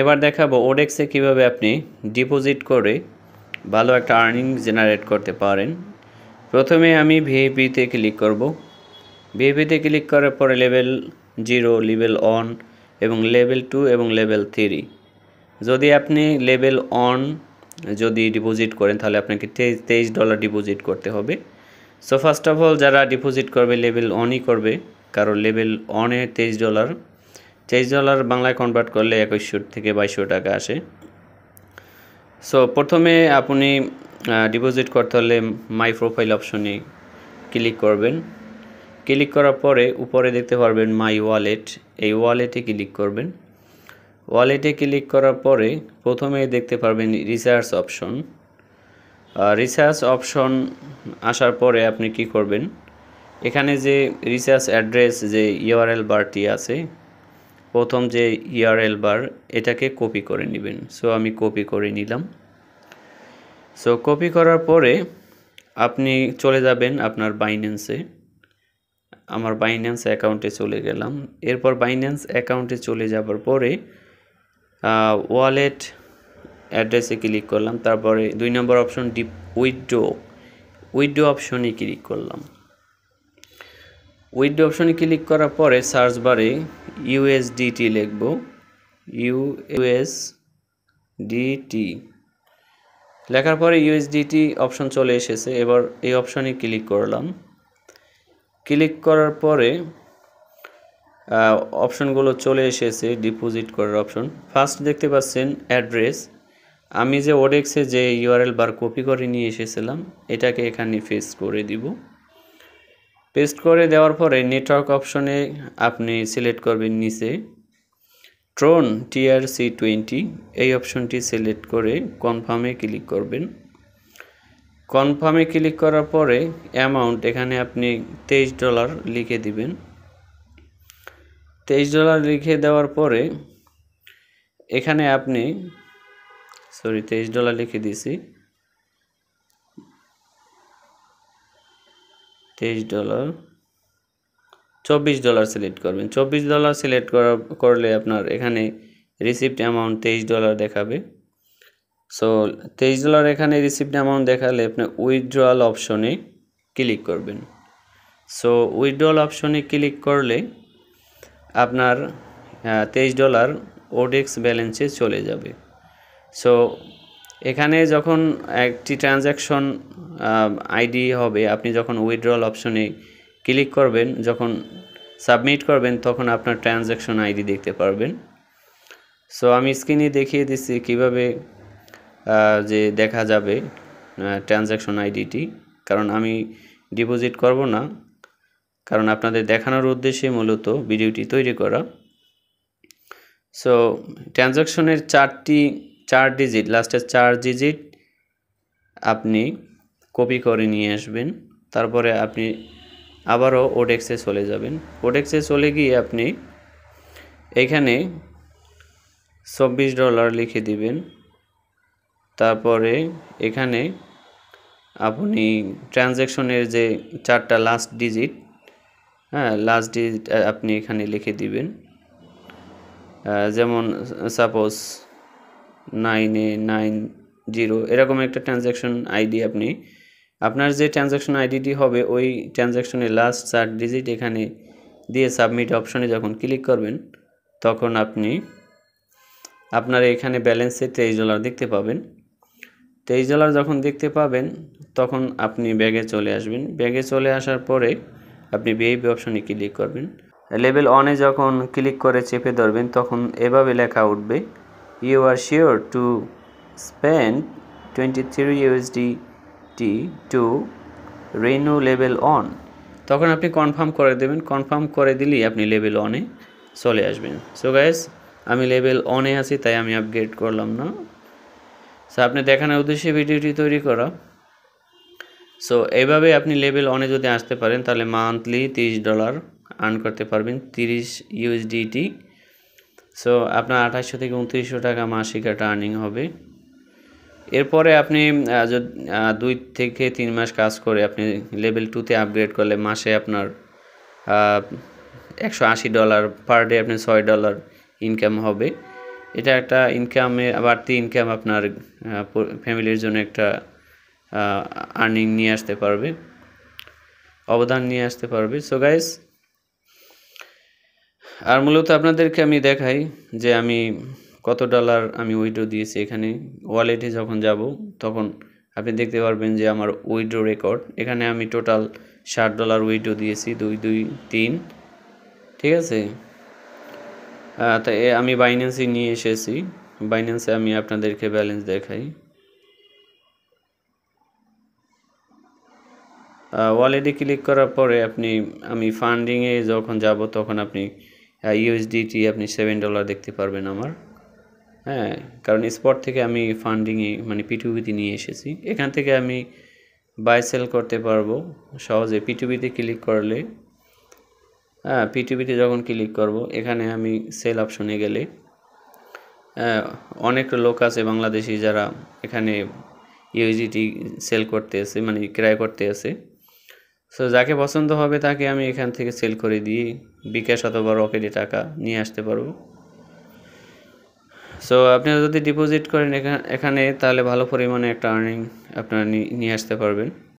এবার দেখাবো ওডেক্সে কিভাবে আপনি ডিপোজিট করে ভালো একটা আর্নিং জেনারেট করতে পারেন প্রথমে আমি ভিএপিতে ক্লিক করব ভিএপিতে ক্লিক করার পরে লেভেল জিরো লেভেল অন এবং লেভেল টু এবং লেভেল থ্রি যদি আপনি লেভেল অন যদি ডিপোজিট করেন তাহলে আপনাকে তেইশ তেইশ ডলার ডিপোজিট করতে হবে সো ফার্স্ট অফ অল যারা ডিপোজিট করবে লেভেল অনই করবে কারণ লেভেল অনে তেইশ ডলার তেইশ ডলার বাংলায় কনভার্ট করলে একুশশো থেকে বাইশশো টাকা আসে সো প্রথমে আপনি ডিপোজিট করতে হলে মাই প্রোফাইল অপশনে ক্লিক করবেন ক্লিক করার পরে উপরে দেখতে পারবেন মাই ওয়ালেট এই ওয়ালেটে ক্লিক করবেন ওয়ালেটে ক্লিক করার পরে প্রথমে দেখতে পারবেন রিসার্চ অপশন রিসার্চ অপশন আসার পরে আপনি কি করবেন এখানে যে রিসার্চ অ্যাড্রেস যে ইউআরএল বারটি আছে প্রথম যে ইআরএল বার এটাকে কপি করে নেবেন সো আমি কপি করে নিলাম সো কপি করার পরে আপনি চলে যাবেন আপনার বাইন্যান্সে আমার বাইন্যান্স অ্যাকাউন্টে চলে গেলাম এরপর বাইন্যান্স অ্যাকাউন্টে চলে যাবার পরে ওয়ালেট অ্যাড্রেসে ক্লিক করলাম তারপরে দুই নম্বর অপশন ডিপ উইথড্রো উইথড্রো অপশনে ক্লিক করলাম উইডো অপশনে ক্লিক করার পরে সার্চ বারে ইউএসডিটি লিখব ইউএসডিটি লেখার পরে ইউএসডিটি অপশন চলে এসেছে এবার এই অপশনে ক্লিক করলাম ক্লিক করার পরে অপশনগুলো চলে এসেছে ডিপোজিট করার অপশন ফার্স্ট দেখতে পাচ্ছেন অ্যাড্রেস আমি যে ওডেক্সে যে ইউআরএল বার কপি করে নিয়ে এসেছিলাম এটাকে এখানে ফেস করে দিব পেস্ট করে দেওয়ার পরে নেটওয়ার্ক অপশনে আপনি সিলেক্ট করবেন নিচে ট্রোন টিআরসি টোয়েন্টি এই অপশনটি সিলেক্ট করে কনফার্মে ক্লিক করবেন কনফার্মে ক্লিক করার পরে অ্যামাউন্ট এখানে আপনি তেইশ ডলার লিখে দিবেন তেইশ ডলার লিখে দেওয়ার পরে এখানে আপনি সরি তেইশ ডলার লিখে দিয়েছি তেইশ ডলার চব্বিশ ডলার সিলেক্ট করবেন চব্বিশ ডলার সিলেক্ট করা করলে আপনার এখানে রিসিপ্ট অ্যামাউন্ট তেইশ ডলার দেখাবে সো তেইশ ডলার এখানে রিসিপ্ট অ্যামাউন্ট দেখালে আপনি উইথড্রয়াল অপশনে ক্লিক করবেন সো উইথড্রয়াল অপশনে ক্লিক করলে আপনার তেইশ ডলার ওডেক্স ব্যালেন্সে চলে যাবে সো এখানে যখন একটি ট্রানজ্যাকশন আইডি হবে আপনি যখন উইথড্রল অপশনে ক্লিক করবেন যখন সাবমিট করবেন তখন আপনার ট্রানজ্যাকশন আইডি দেখতে পারবেন সো আমি স্ক্রিনে দেখিয়ে দিচ্ছি কিভাবে যে দেখা যাবে ট্রানজ্যাকশন আইডিটি কারণ আমি ডিপোজিট করব না কারণ আপনাদের দেখানোর উদ্দেশ্যে মূলত ভিডিওটি তৈরি করা সো ট্রানজ্যাকশনের চারটি চার ডিজিট লাস্টে চার ডিজিট আপনি কপি করে নিয়ে আসবেন তারপরে আপনি আবারও ওডেক্সে চলে যাবেন ওডেক্সে চলে গিয়ে আপনি এখানে চব্বিশ ডলার লিখে দিবেন তারপরে এখানে আপনি ট্রানজ্যাকশনের যে চারটা লাস্ট ডিজিট হ্যাঁ লাস্ট ডিজিট আপনি এখানে লিখে দিবেন যেমন suppose nine A nine zero এরকম একটা ট্রানজ্যাকশন আইডি আপনি আপনার যে ট্রানজ্যাকশন আইডিটি হবে ওই ট্রানজ্যাকশনের লাস্ট চার ডিজিট এখানে দিয়ে সাবমিট অপশনে যখন ক্লিক করবেন তখন আপনি আপনার এখানে ব্যালেন্সে তেইশ ডলার দেখতে পাবেন তেইশ ডলার যখন দেখতে পাবেন তখন আপনি ব্যাগে চলে আসবেন ব্যাগে চলে আসার পরে আপনি বিহেভি অপশনে ক্লিক করবেন লেভেল ওয়ানে যখন ক্লিক করে চেপে ধরবেন তখন এভাবে লেখা উঠবে you are sure to spend 23 USDT to renew level on তখন আপনি কনফার্ম করে দেবেন কনফার্ম করে দিলেই আপনি লেভেল অনে চলে আসবেন সো গাইস আমি লেভেল অনে আছি তাই আমি আপগ্রেড করলাম না সো আপনি দেখানোর উদ্দেশ্যে ভিডিওটি তৈরি করা সো এইভাবে আপনি লেভেল অনে যদি আসতে পারেন তাহলে মান্থলি তিরিশ ডলার আর্ন করতে পারবেন তিরিশ ইউএসডিটি সো আপনার আঠাশশো থেকে উনত্রিশশো টাকা মাসিক একটা আর্নিং হবে এরপরে আপনি যদি দুই থেকে তিন মাস কাজ করে আপনি লেভেল টুতে আপগ্রেড করলে মাসে আপনার একশো আশি ডলার পার ডে আপনি ছয় ডলার ইনকাম হবে এটা একটা ইনকামে বাড়তি ইনকাম আপনার ফ্যামিলির জন্য একটা আর্নিং নিয়ে আসতে পারবে অবদান নিয়ে আসতে পারবে সো গাইস আর মূলত আপনাদেরকে আমি দেখাই যে আমি কত ডলার আমি উইড্রো দিয়েছি এখানে ওয়ালেটে যখন যাব তখন আপনি দেখতে পারবেন যে আমার উইড্রো রেকর্ড এখানে আমি টোটাল ষাট ডলার উইড্রো দিয়েছি দুই দুই তিন ঠিক আছে তা আমি বাইন্যান্সে নিয়ে এসেছি বাইন্যান্সে আমি আপনাদেরকে ব্যালেন্স দেখাই ওয়ালেটে ক্লিক করার পরে আপনি আমি ফান্ডিংয়ে যখন যাব তখন আপনি ইউএসডিটি হ্যাঁ, আপনি সেভেন ডলার দেখতে পারবেন আমার হ্যাঁ কারণ স্পট থেকে আমি ফান্ডিংয়ে মানে পিটুবিতে নিয়ে এসেছি এখান থেকে আমি বাই সেল করতে পারবো সহজে পিটুবিতে ক্লিক করলে হ্যাঁ পিটুবিতে যখন ক্লিক করব এখানে আমি সেল অপশনে গেলে হ্যাঁ, অনেক লোক আছে বাংলাদেশি যারা এখানে ইউজিটি সেল করতে আছে মানে ক্রয় করতে আছে সো যাকে পছন্দ হবে তাকে আমি এখান থেকে সেল করে দিয়ে বিকাশ অথবা রকেটে টাকা নিয়ে আসতে পারবো সো আপনারা যদি ডিপোজিট করেন এখানে তাহলে ভালো পরিমাণে একটা আর্নিং আপনারা নিয়ে আসতে পারবেন